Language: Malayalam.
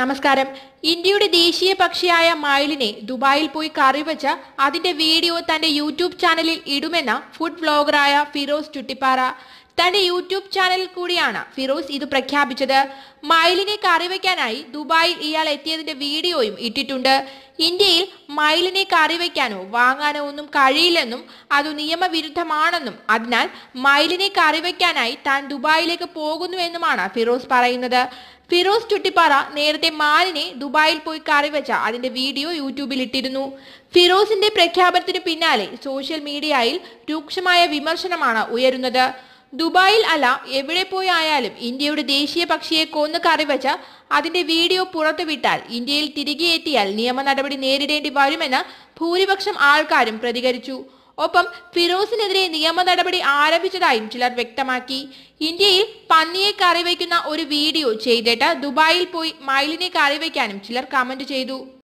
നമസ്കാരം ഇന്ത്യയുടെ ദേശീയ പക്ഷിയായ മയിലിനെ ദുബായിൽ പോയി കറിവച്ച അതിന്റെ വീഡിയോ തന്റെ യൂട്യൂബ് ചാനലിൽ ഇടുമെന്ന ഫുഡ് വ്ലോഗറായ ഫിറോസ് ചുട്ടിപ്പാറ തന്റെ യൂട്യൂബ് ചാനലിൽ കൂടിയാണ് ഫിറോസ് ഇത് പ്രഖ്യാപിച്ചത് മയിലിനെ കറിവയ്ക്കാനായി ദുബായിൽ ഇയാൾ എത്തിയതിന്റെ വീഡിയോയും ഇട്ടിട്ടുണ്ട് ഇന്ത്യയിൽ മയിലിനെ കറിവയ്ക്കാനോ വാങ്ങാനോ ഒന്നും കഴിയില്ലെന്നും അത് നിയമവിരുദ്ധമാണെന്നും അതിനാൽ മയിലിനെ കറിവയ്ക്കാനായി താൻ ദുബായിലേക്ക് പോകുന്നുവെന്നുമാണ് ഫിറോസ് പറയുന്നത് ഫിറോസ് ചുട്ടിപ്പാറ നേരത്തെ മാലിനെ ദുബായിൽ പോയി കറിവെച്ച അതിന്റെ വീഡിയോ യൂട്യൂബിൽ ഇട്ടിരുന്നു ഫിറോസിന്റെ പ്രഖ്യാപനത്തിന് പിന്നാലെ സോഷ്യൽ മീഡിയയിൽ രൂക്ഷമായ വിമർശനമാണ് ഉയരുന്നത് ദുബായിൽ അല്ല എവിടെ പോയി ആയാലും ഇന്ത്യയുടെ ദേശീയ പക്ഷിയെ കൊന്നു കറിവെച്ച അതിന്റെ വീഡിയോ പുറത്തുവിട്ടാൽ ഇന്ത്യയിൽ തിരികെ എത്തിയാൽ നിയമ നടപടി നേരിടേണ്ടി വരുമെന്ന് ഭൂരിപക്ഷം ആൾക്കാരും പ്രതികരിച്ചു ഒപ്പം ഫിറോസിനെതിരെ നിയമ നടപടി ആരംഭിച്ചതായും ചിലർ വ്യക്തമാക്കി ഇന്ത്യയിൽ പന്നിയെ കറിവയ്ക്കുന്ന ഒരു വീഡിയോ ചെയ്തിട്ട് ദുബായിൽ പോയി മയിലിനെ കറിവയ്ക്കാനും ചിലർ കമന്റ് ചെയ്തു